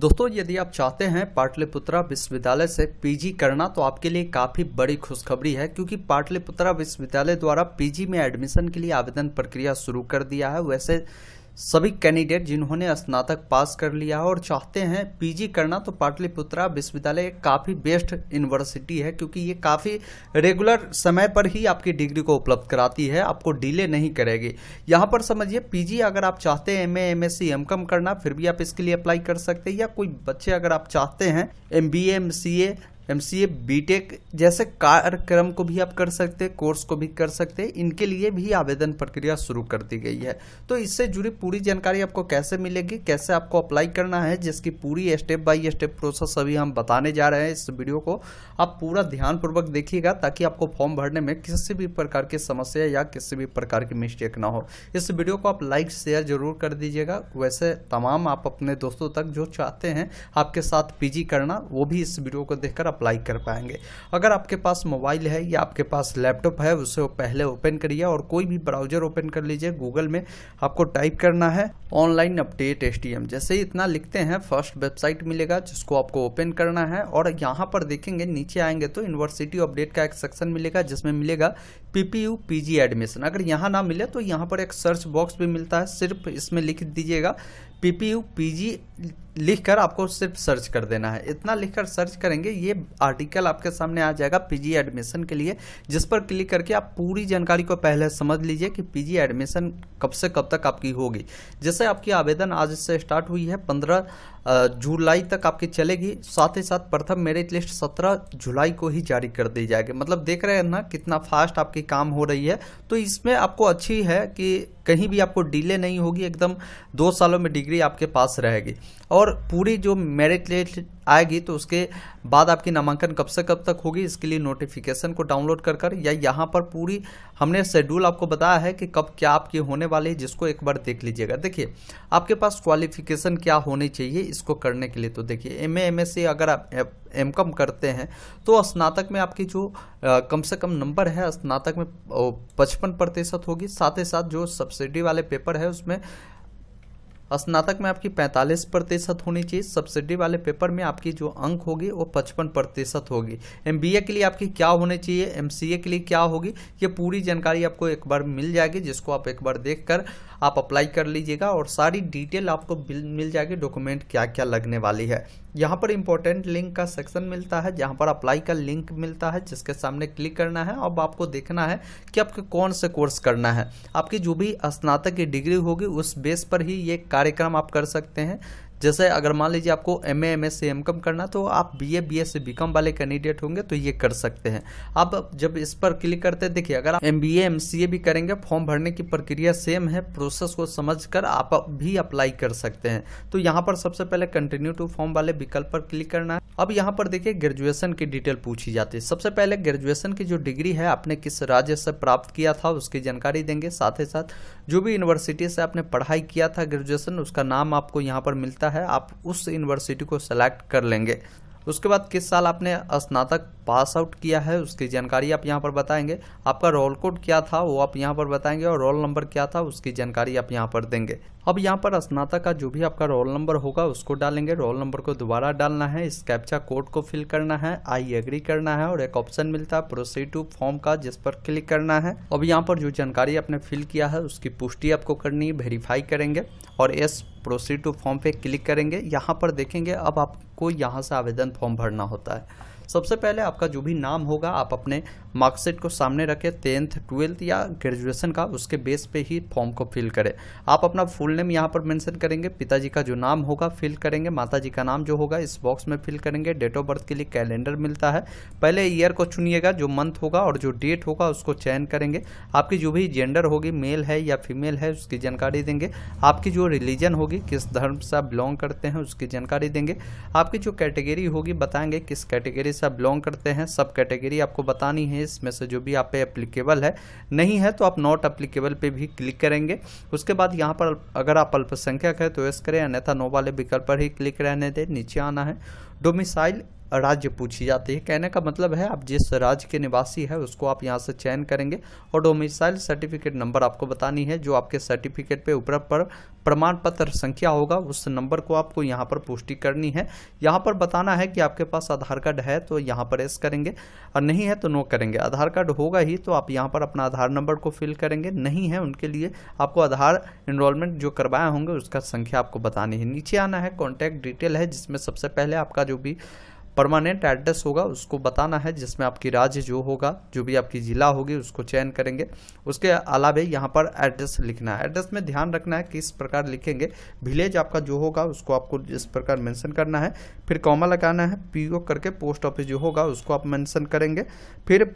दोस्तों यदि आप चाहते हैं पाटलिपुत्रा विश्वविद्यालय से पीजी करना तो आपके लिए काफ़ी बड़ी खुशखबरी है क्योंकि पाटलिपुत्रा विश्वविद्यालय द्वारा पीजी में एडमिशन के लिए आवेदन प्रक्रिया शुरू कर दिया है वैसे सभी कैंडिडेट जिन्होंने स्नातक पास कर लिया और चाहते हैं पीजी करना तो पाटलिपुत्रा विश्वविद्यालय काफ़ी बेस्ट यूनिवर्सिटी है क्योंकि ये काफ़ी रेगुलर समय पर ही आपकी डिग्री को उपलब्ध कराती है आपको डिले नहीं करेगी यहाँ पर समझिए पीजी अगर आप चाहते हैं एम एमएससी एमकॉम करना फिर भी आप इसके लिए अप्लाई कर सकते हैं या कोई बच्चे अगर आप चाहते हैं M B M C A B tech जैसे कार्यक्रम को भी आप कर सकते हैं कोर्स को भी कर सकते हैं इनके लिए भी आवेदन प्रक्रिया शुरू कर दी गई है तो इससे जुड़ी पूरी जानकारी आपको कैसे मिलेगी कैसे आपको अप्लाई करना है जिसकी पूरी स्टेप बाय स्टेप प्रोसेस अभी हम बताने जा रहे हैं इस वीडियो को आप पूरा ध्यानपूर्वक देखिएगा ताकि आपको फॉर्म भरने में किसी भी प्रकार की समस्या या किसी भी प्रकार की मिस्टेक ना हो इस वीडियो को आप लाइक शेयर जरूर कर दीजिएगा वैसे तमाम आप अपने दोस्तों तक जो चाहते हैं आपके साथ पी करना वो भी इस वीडियो को देखकर अप्लाई कर पाएंगे अगर आपके पास मोबाइल है या आपके पास लैपटॉप है उसे पहले ओपन करिए और कोई भी ब्राउजर ओपन कर लीजिए गूगल में आपको टाइप करना है ऑनलाइन अपडेट एस जैसे ही इतना लिखते हैं फर्स्ट वेबसाइट मिलेगा जिसको आपको ओपन करना है और यहाँ पर देखेंगे नीचे आएंगे तो यूनिवर्सिटी अपडेट का एक सेक्शन मिलेगा जिसमें मिलेगा पीपीयू पीजी एडमिशन अगर यहाँ ना मिले तो यहाँ पर एक सर्च बॉक्स भी मिलता है सिर्फ इसमें लिख दीजिएगा पीपीयू पीजी लिखकर आपको सिर्फ सर्च कर देना है इतना लिखकर सर्च करेंगे ये आर्टिकल आपके सामने आ जाएगा पीजी एडमिशन के लिए जिस पर क्लिक करके आप पूरी जानकारी को पहले समझ लीजिए कि पीजी एडमिशन कब से कब तक आपकी होगी जैसे आपकी आवेदन आज से स्टार्ट हुई है पंद्रह जुलाई तक आपकी चलेगी साथ ही साथ प्रथम मेरिट लिस्ट सत्रह जुलाई को ही जारी कर दी जाएगी मतलब देख रहे हैं ना कितना फास्ट आपकी काम हो रही है तो इसमें आपको अच्छी है कि कहीं भी आपको डिले नहीं होगी एकदम दो सालों में डिग्री आपके पास रहेगी और पूरी जो मेरिट लिस्ट आएगी तो उसके बाद आपकी नामांकन कब से कब तक होगी इसके लिए नोटिफिकेशन को डाउनलोड कर कर या यहाँ पर पूरी हमने शेड्यूल आपको बताया है कि कब क्या आपकी होने वाली है जिसको एक बार देख लीजिएगा देखिए आपके पास क्वालिफिकेशन क्या होनी चाहिए इसको करने के लिए तो देखिए एम एम एस सी अगर आप एम कम करते हैं तो स्नातक में आपकी जो आ, कम से कम नंबर है स्नातक में पचपन प्रतिशत होगी साथ ही साथ जो सब सब्सिडी वाले पेपर है उसमें स्नातक में आपकी 45 प्रतिशत होनी चाहिए सब्सिडी वाले पेपर में आपकी जो अंक होगी वो 55 प्रतिशत होगी एम के लिए आपकी क्या होनी चाहिए एम के लिए क्या होगी ये पूरी जानकारी आपको एक बार मिल जाएगी जिसको आप एक बार देख कर आप अप्लाई कर लीजिएगा और सारी डिटेल आपको मिल जाएगी डॉक्यूमेंट क्या क्या लगने वाली है यहाँ पर इम्पोर्टेंट लिंक का सेक्शन मिलता है जहाँ पर अप्लाई का लिंक मिलता है जिसके सामने क्लिक करना है अब आपको देखना है कि आपको कौन से कोर्स करना है आपकी जो भी स्नातक की डिग्री होगी उस बेस पर ही ये कार्यक्रम आप कर सकते हैं जैसे अगर मान लीजिए आपको एम ए एम एस से एम कम करना तो आप बी ए बी एस से बी कॉम वाले कैंडिडेट होंगे तो ये कर सकते हैं आप जब इस पर क्लिक करते हैं देखिए अगर आप M B A M C A भी करेंगे फॉर्म भरने की प्रक्रिया सेम है प्रोसेस को समझ कर आप भी अप्लाई कर सकते हैं तो यहाँ पर सबसे पहले कंटिन्यू टू फॉर्म वाले विकल्प पर क्लिक करना है अब यहाँ पर देखिए ग्रेजुएशन की डिटेल पूछी जाती है सबसे पहले ग्रेजुएशन की जो डिग्री है आपने किस राज्य से प्राप्त किया था उसकी जानकारी देंगे साथ ही साथ जो भी यूनिवर्सिटी से आपने पढ़ाई किया था ग्रेजुएशन उसका नाम आपको यहाँ पर मिलता है आप उस यूनिवर्सिटी को सेलेक्ट कर लेंगे उसके बाद किस साल आपने स्नातक पास आउट किया है उसकी जानकारी आप यहाँ पर बताएंगे आपका रोल कोड क्या था वो आप यहाँ पर बताएंगे और रोल नंबर क्या था उसकी जानकारी आप यहाँ पर देंगे अब यहाँ पर स्नातक का जो भी आपका रोल नंबर होगा उसको डालेंगे रोल नंबर को दोबारा डालना है इस कैप्चा कोड को फिल करना है आई एग्री करना है और एक ऑप्शन मिलता है प्रोसीड टू फॉर्म का जिस पर क्लिक करना है अब यहाँ पर जो जानकारी आपने फिल किया है उसकी पुष्टि आपको करनी है वेरीफाई करेंगे और एस प्रोसीड टू फॉर्म पे क्लिक करेंगे यहाँ पर देखेंगे अब आपको यहाँ से आवेदन फॉर्म भरना होता है सबसे पहले आपका जो भी नाम होगा आप अपने मार्कशीट को सामने रखें टेंथ ट्वेल्थ या ग्रेजुएशन का उसके बेस पे ही फॉर्म को फिल करें आप अपना फुल नेम यहाँ पर मेंशन करेंगे पिताजी का जो नाम होगा फिल करेंगे माता जी का नाम जो होगा इस बॉक्स में फिल करेंगे डेट ऑफ बर्थ के लिए कैलेंडर मिलता है पहले ईयर को चुनिएगा जो मंथ होगा और जो डेट होगा उसको चयन करेंगे आपकी जो भी जेंडर होगी मेल है या फीमेल है उसकी जानकारी देंगे आपकी जो रिलीजन होगी किस धर्म से आप बिलोंग करते हैं उसकी जानकारी देंगे आपकी जो कैटेगरी होगी बताएंगे किस कैटेगरी से आप बिलोंग करते हैं सब कैटेगरी आपको बतानी है इसमें से जो भी आप पे अप्लीकेबल है नहीं है तो आप नॉट अप्लीकेबल पे भी क्लिक करेंगे उसके बाद यहाँ पर अगर आप अल्पसंख्यक है तो एस करें अन्यथा नो वाले विकल्प पर ही क्लिक रहने दें नीचे आना है डोमिसाइल राज्य पूछी जाती है कहने का मतलब है आप जिस राज्य के निवासी है उसको आप यहाँ से चयन करेंगे और डोमिसाइल सर्टिफिकेट नंबर आपको बतानी है जो आपके सर्टिफिकेट पे ऊपर पर प्रमाण पत्र संख्या होगा उस नंबर को आपको यहाँ पर पुष्टि करनी है यहाँ पर बताना है कि आपके पास आधार कार्ड है तो यहाँ पर एस करेंगे और नहीं है तो नो करेंगे आधार कार्ड होगा ही तो आप यहाँ पर अपना आधार नंबर को फिल करेंगे नहीं है उनके लिए आपको आधार इनरोलमेंट जो करवाए होंगे उसका संख्या आपको बतानी है नीचे आना है कॉन्टैक्ट डिटेल है जिसमें सबसे पहले आपका जो भी परमानेंट एड्रेस होगा उसको बताना है जिसमें आपकी राज्य जो होगा जो भी आपकी ज़िला होगी उसको चयन करेंगे उसके अलावा यहाँ पर एड्रेस लिखना है एड्रेस में ध्यान रखना है किस प्रकार लिखेंगे विलेज आपका जो होगा उसको आपको इस प्रकार मेंशन करना है फिर कॉमा लगाना है ओ करके पोस्ट ऑफिस जो होगा उसको आप मैंसन करेंगे फिर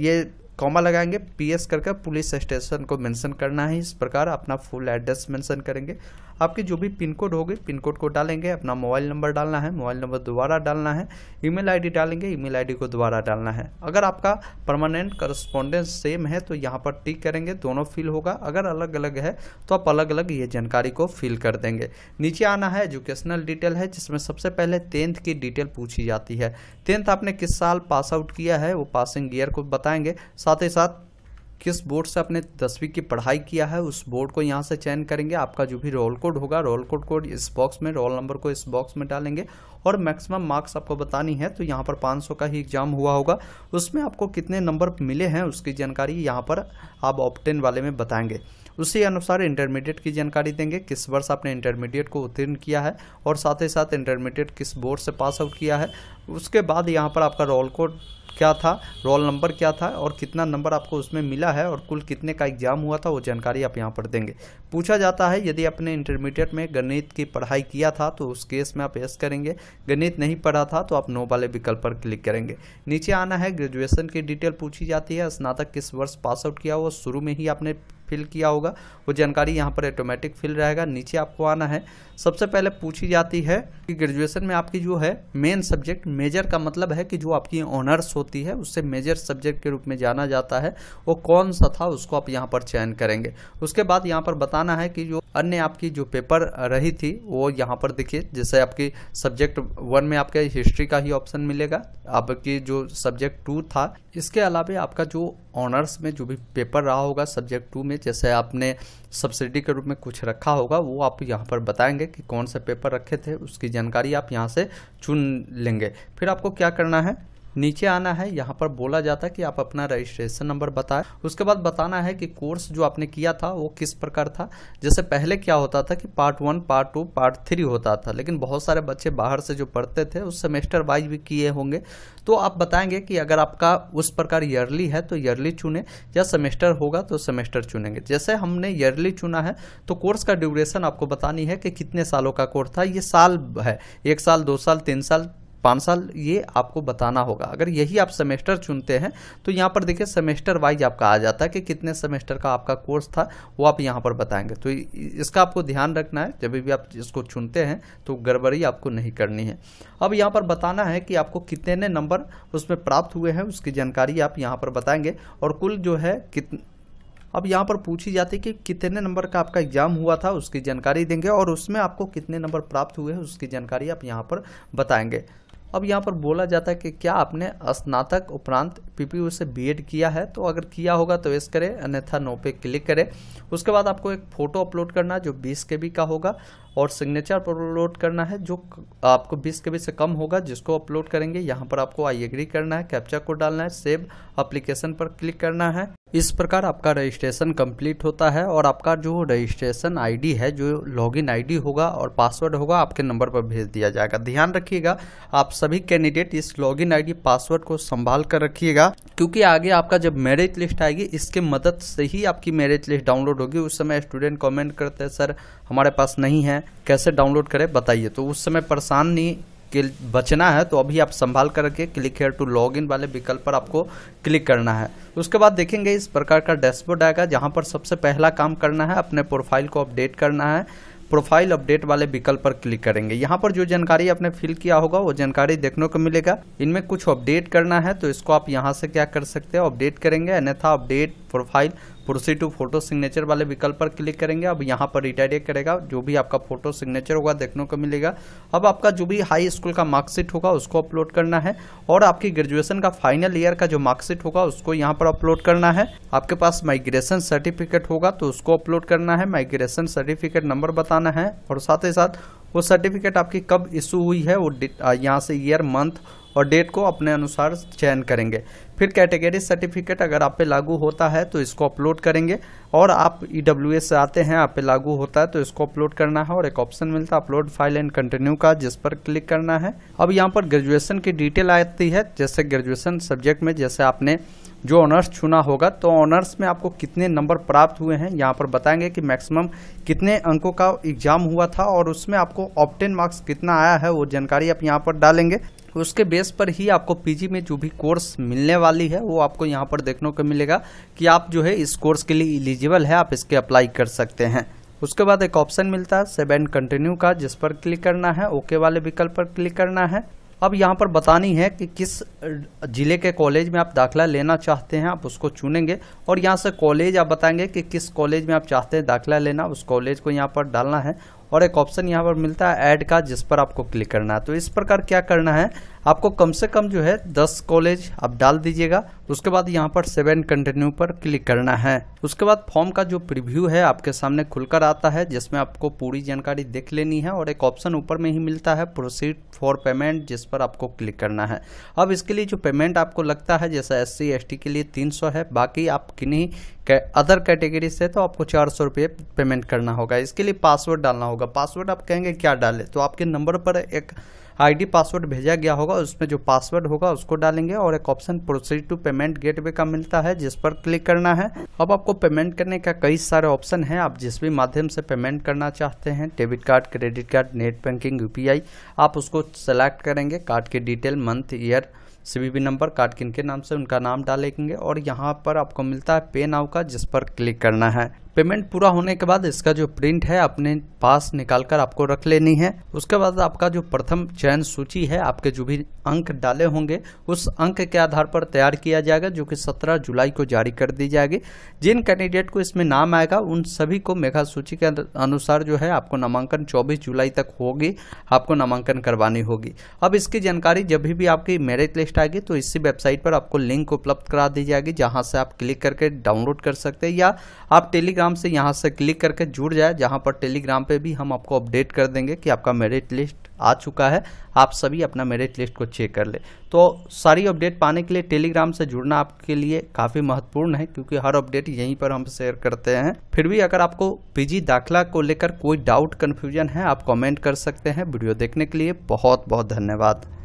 ये कॉमा लगाएंगे एस करके पुलिस स्टेशन को मैंसन करना है इस प्रकार अपना फुल एड्रेस मैंसन करेंगे आपके जो भी पिन कोड होगी पिन कोड को डालेंगे अपना मोबाइल नंबर डालना है मोबाइल नंबर दोबारा डालना है ईमेल आईडी डालेंगे ईमेल आईडी को दोबारा डालना है अगर आपका परमानेंट करस्पॉन्डेंस सेम है तो यहाँ पर टिक करेंगे दोनों फिल होगा अगर अलग अलग है तो आप अलग अलग ये जानकारी को फिल कर देंगे नीचे आना है एजुकेशनल डिटेल है जिसमें सबसे पहले टेंथ की डिटेल पूछी जाती है टेंथ आपने किस साल पास आउट किया है वो पासिंग ईयर को बताएंगे साथ ही साथ किस बोर्ड से आपने दसवीं की पढ़ाई किया है उस बोर्ड को यहाँ से चयन करेंगे आपका जो भी रोल कोड होगा रोल कोड कोड इस बॉक्स में रोल नंबर को इस बॉक्स में डालेंगे और मैक्सिमम मार्क्स आपको बतानी है तो यहाँ पर 500 का ही एग्जाम हुआ होगा उसमें आपको कितने नंबर मिले हैं उसकी जानकारी यहाँ पर आप ऑप्टेन वाले में बताएंगे उसी अनुसार इंटरमीडिएट की जानकारी देंगे किस वर्ष आपने इंटरमीडिएट को उत्तीर्ण किया है और साथ ही साथ इंटरमीडिएट किस बोर्ड से पास आउट किया है उसके बाद यहाँ पर आपका रोल कोड क्या था रोल नंबर क्या था और कितना नंबर आपको उसमें मिला है और कुल कितने का एग्जाम हुआ था वो जानकारी आप यहाँ पर देंगे पूछा जाता है यदि आपने इंटरमीडिएट में गणित की पढ़ाई किया था तो उस केस में आप यस करेंगे गणित नहीं पढ़ा था तो आप नो वाले विकल्प पर क्लिक करेंगे नीचे आना है ग्रेजुएशन की डिटेल पूछी जाती है स्नातक किस वर्ष पास आउट किया वो शुरू में ही आपने फिल किया होगा वो जानकारी यहाँ पर ऑटोमेटिक फिल रहेगा नीचे आपको आना है सबसे पहले पूछी जाती है कि ग्रेजुएशन में आपकी जो है मेन सब्जेक्ट मेजर का मतलब है कि जो आपकी ऑनर्स होती है उससे मेजर सब्जेक्ट के रूप में जाना जाता है वो कौन सा था उसको आप यहाँ पर चयन करेंगे उसके बाद यहाँ पर बताना है कि जो अन्य आपकी जो पेपर रही थी वो यहाँ पर देखिए जैसे आपकी सब्जेक्ट वन में आपके हिस्ट्री का ही ऑप्शन मिलेगा आपकी जो सब्जेक्ट टू था इसके अलावा आपका जो ऑनर्स में जो भी पेपर रहा होगा सब्जेक्ट टू में जैसे आपने सब्सिडी के रूप में कुछ रखा होगा वो आप यहाँ पर बताएंगे कि कौन सा पेपर रखे थे उसकी जानकारी आप यहाँ से चुन लेंगे फिर आपको क्या करना है नीचे आना है यहाँ पर बोला जाता है कि आप अपना रजिस्ट्रेशन नंबर बताएं उसके बाद बताना है कि कोर्स जो आपने किया था वो किस प्रकार था जैसे पहले क्या होता था कि part one part two part three होता था लेकिन बहुत सारे बच्चे बाहर से जो पढ़ते थे उस सेमेस्टर वाइज भी किए होंगे तो आप बताएंगे कि अगर आपका उस प्रकार ईयरली है तो ईयरली चुने या सेमेस्टर होगा तो सेमेस्टर चुनेंगे जैसे हमने ईयरली चुना है तो कोर्स का ड्यूरेशन आपको बतानी है कि कितने सालों का कोर्स था ये साल है एक साल दो साल तीन साल पाँच साल ये आपको बताना होगा अगर यही आप सेमेस्टर चुनते हैं तो यहाँ पर देखिए सेमेस्टर वाइज आपका आ जाता है कि कितने सेमेस्टर का आपका कोर्स था वो आप यहाँ पर बताएंगे तो इसका आपको ध्यान रखना है जब भी आप इसको चुनते हैं तो गड़बड़ी आपको नहीं करनी है अब यहाँ पर बताना है कि आपको कितने नंबर उसमें प्राप्त हुए हैं उसकी जानकारी आप यहाँ पर बताएंगे और कुल जो है कितने अब यहाँ पर पूछी जाती है कि कितने नंबर का आपका एग्जाम हुआ था उसकी जानकारी देंगे और उसमें आपको कितने नंबर प्राप्त हुए हैं उसकी जानकारी आप यहाँ पर बताएंगे अब यहाँ पर बोला जाता है कि क्या आपने स्नातक उपरांत पीपीयू से बीएड किया है तो अगर किया होगा तो यस करें अन्यथा नो पे क्लिक करें उसके बाद आपको एक फ़ोटो अपलोड करना जो बीस के बी का होगा और सिग्नेचर अपलोड करना है जो आपको बीस के बीच से कम होगा जिसको अपलोड करेंगे यहाँ पर आपको आई एग्री करना है कैप्चा को डालना है सेव अप्लीकेशन पर क्लिक करना है इस प्रकार आपका रजिस्ट्रेशन कंप्लीट होता है और आपका जो रजिस्ट्रेशन आईडी है जो लॉगिन आईडी होगा और पासवर्ड होगा आपके नंबर पर भेज दिया जाएगा ध्यान रखिएगा आप सभी कैंडिडेट इस लॉगिन आईडी पासवर्ड को संभाल कर रखिएगा क्योंकि आगे आपका जब मेरिट लिस्ट आएगी इसके मदद से ही आपकी मेरिट लिस्ट डाउनलोड होगी उस समय स्टूडेंट कॉमेंट करते हैं सर हमारे पास नहीं है कैसे डाउनलोड करें बताइए तो उस समय परेशानी के बचना है तो अभी आप संभाल करके click here to log in वाले विकल्प पर आपको क्लिक करना है उसके बाद देखेंगे इस प्रकार का डैशबोर्ड आएगा जहाँ पर सबसे पहला काम करना है अपने प्रोफाइल को अपडेट करना है प्रोफाइल अपडेट वाले विकल्प पर क्लिक करेंगे यहाँ पर जो जानकारी आपने फिल किया होगा वो जानकारी देखने को मिलेगा इनमें कुछ अपडेट करना है तो इसको आप यहाँ से क्या कर सकते हो अपडेट करेंगे अन्यथा update profile proceed to photo signature वाले विकल्प पर क्लिक करेंगे अब यहाँ पर रिटायर करेगा जो भी आपका फोटो सिग्नेचर होगा देखने को मिलेगा अब आपका जो भी हाई स्कूल का मार्कशीट होगा उसको अपलोड करना है और आपकी ग्रेजुएशन का फाइनल ईयर का जो मार्कशीट होगा उसको यहाँ पर अपलोड करना है आपके पास माइग्रेशन सर्टिफिकेट होगा तो उसको अपलोड करना है माइग्रेशन सर्टिफिकेट नंबर बताना है और साथ ही साथ वो सर्टिफिकेट आपकी कब इशू हुई है वो यहाँ से ईयर मंथ और डेट को अपने अनुसार चयन करेंगे फिर कैटेगरी सर्टिफिकेट अगर आप पे लागू होता है तो इसको अपलोड करेंगे और आप ई e से आते हैं आप पे लागू होता है तो इसको अपलोड करना है और एक ऑप्शन मिलता है अपलोड फाइल एंड कंटिन्यू का जिस पर क्लिक करना है अब यहाँ पर ग्रेजुएशन की डिटेल आती है जैसे ग्रेजुएशन सब्जेक्ट में जैसे आपने जो ऑनर्स चुना होगा तो ऑनर्स में आपको कितने नंबर प्राप्त हुए हैं यहाँ पर बताएंगे कि मैक्सिमम कितने अंकों का एग्जाम हुआ था और उसमें आपको ऑप्टेन मार्क्स कितना आया है वो जानकारी आप यहाँ पर डालेंगे उसके बेस पर ही आपको पीजी में जो भी कोर्स मिलने वाली है वो आपको यहाँ पर देखने को मिलेगा कि आप जो है इस कोर्स के लिए एलिजिबल है आप इसके अप्लाई कर सकते हैं उसके बाद एक ऑप्शन मिलता है सेवन कंटिन्यू का जिस पर क्लिक करना है ओके वाले विकल्प पर क्लिक करना है अब यहाँ पर बतानी है कि किस ज़िले के कॉलेज में आप दाखिला लेना चाहते हैं आप उसको चुनेंगे और यहाँ से कॉलेज आप बताएंगे कि किस कॉलेज में आप चाहते हैं दाखिला लेना उस कॉलेज को यहाँ पर डालना है और एक ऑप्शन यहाँ पर मिलता है ऐड का जिस पर आपको क्लिक करना है तो इस प्रकार क्या करना है आपको कम से कम जो है दस कॉलेज आप डाल दीजिएगा उसके बाद यहाँ पर सेवन कंटिन्यू पर क्लिक करना है उसके बाद फॉर्म का जो प्रीव्यू है आपके सामने खुलकर आता है जिसमें आपको पूरी जानकारी देख लेनी है और एक ऑप्शन ऊपर में ही मिलता है प्रोसीड फॉर पेमेंट जिस पर आपको क्लिक करना है अब इसके लिए जो पेमेंट आपको लगता है जैसा एस सी के लिए तीन है बाकी आप किन्हीं अदर कैटेगरी से तो आपको चार सौ रुपये पेमेंट करना होगा इसके लिए पासवर्ड डालना होगा पासवर्ड आप कहेंगे क्या डालें तो आपके नंबर पर एक आईडी पासवर्ड भेजा गया होगा उसमें जो पासवर्ड होगा उसको डालेंगे और एक option proceed to payment gateway का मिलता है जिस पर क्लिक करना है अब आपको पेमेंट करने का कई सारे ऑप्शन है आप जिस भी माध्यम से पेमेंट करना चाहते हैं debit card credit card net banking यू आप उसको सेलेक्ट करेंगे कार्ड की detail month year C number card किन के नाम से उनका नाम डालेंगे और यहाँ पर आपको मिलता है पे नाव का जिस पर क्लिक करना है पेमेंट पूरा होने के बाद इसका जो प्रिंट है अपने पास निकाल कर आपको रख लेनी है उसके बाद आपका जो प्रथम चयन सूची है आपके जो भी अंक डाले होंगे उस अंक के आधार पर तैयार किया जाएगा जो कि 17 जुलाई को जारी कर दी जाएगी जिन कैंडिडेट को इसमें नाम आएगा उन सभी को मेघा सूची के अनुसार जो है आपको नामांकन चौबीस जुलाई तक होगी आपको नामांकन करवानी होगी अब इसकी जानकारी जब भी आपकी मेरिट लिस्ट आएगी तो इसी वेबसाइट पर आपको लिंक उपलब्ध करा दी जाएगी जहाँ से आप क्लिक करके डाउनलोड कर सकते हैं या आप टेलीग्राम टेलीग्राम से यहाँ से क्लिक करके जुड़ जाए जहाँ पर टेलीग्राम पे भी हम आपको अपडेट कर देंगे कि आपका मेरिट लिस्ट आ चुका है आप सभी अपना मेरिट लिस्ट को चेक कर ले तो सारी अपडेट पाने के लिए टेलीग्राम से जुड़ना आपके लिए काफ़ी महत्वपूर्ण है क्योंकि हर अपडेट यहीं पर हम शेयर करते हैं फिर भी अगर आपको पीजी दाखिला को लेकर कोई डाउट कन्फ्यूजन है आप कॉमेंट कर सकते हैं वीडियो देखने के लिए बहुत बहुत धन्यवाद